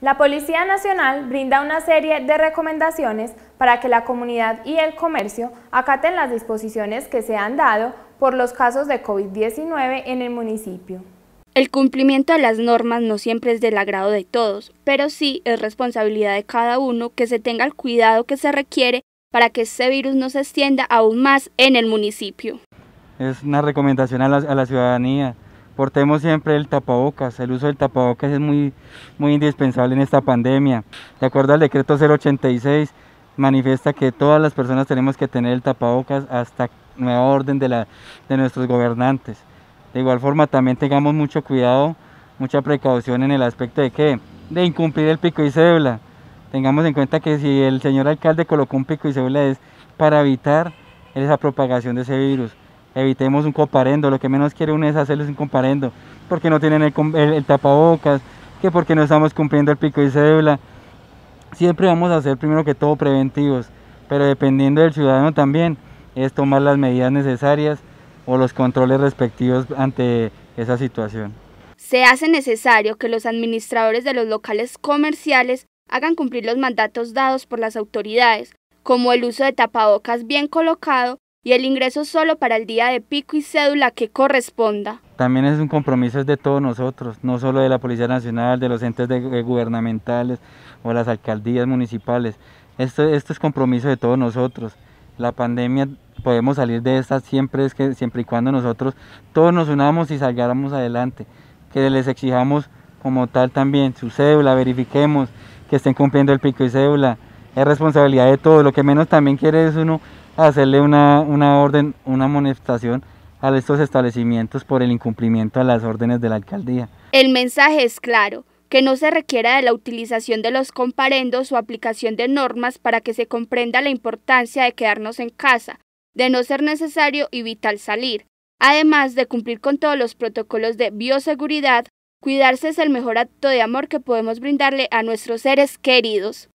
La Policía Nacional brinda una serie de recomendaciones para que la comunidad y el comercio acaten las disposiciones que se han dado por los casos de COVID-19 en el municipio. El cumplimiento de las normas no siempre es del agrado de todos, pero sí es responsabilidad de cada uno que se tenga el cuidado que se requiere para que este virus no se extienda aún más en el municipio. Es una recomendación a la, ciudadanía, portemos siempre el tapabocas. El uso del tapabocas es muy, muy indispensable en esta pandemia. De acuerdo al decreto 086, manifiesta que todas las personas tenemos que tener el tapabocas hasta nueva orden de, la, de nuestros gobernantes. De igual forma, también tengamos mucho cuidado, mucha precaución en el aspecto de que de incumplir el pico y cebula. Tengamos en cuenta que si el señor alcalde colocó un pico y cédula es para evitar esa propagación de ese virus evitemos un comparendo, lo que menos quiere uno es hacerles un comparendo, porque no tienen el, tapabocas, que porque no estamos cumpliendo el pico y cédula. Siempre vamos a hacer primero que todo preventivos, pero dependiendo del ciudadano también es tomar las medidas necesarias o los controles respectivos ante esa situación. Se hace necesario que los administradores de los locales comerciales hagan cumplir los mandatos dados por las autoridades, como el uso de tapabocas bien colocado y el ingreso solo para el día de pico y cédula que corresponda. También es un compromiso de todos nosotros, no solo de la Policía Nacional, de los entes eh, gubernamentales o las alcaldías municipales. Esto, esto es compromiso de todos nosotros. La pandemia podemos salir de esta siempre, es que, siempre y cuando nosotros todos nos unamos y salgáramos adelante, que les exijamos como tal también su cédula, verifiquemos que estén cumpliendo el pico y cédula. Es responsabilidad de todos, lo que menos también quiere es uno hacerle una, orden, una amonestación a estos establecimientos por el incumplimiento a las órdenes de la alcaldía. El mensaje es claro, que no se requiera de la utilización de los comparendos o aplicación de normas para que se comprenda la importancia de quedarnos en casa, de no ser necesario y vital salir, además de cumplir con todos los protocolos de bioseguridad, cuidarse es el mejor acto de amor que podemos brindarle a nuestros seres queridos.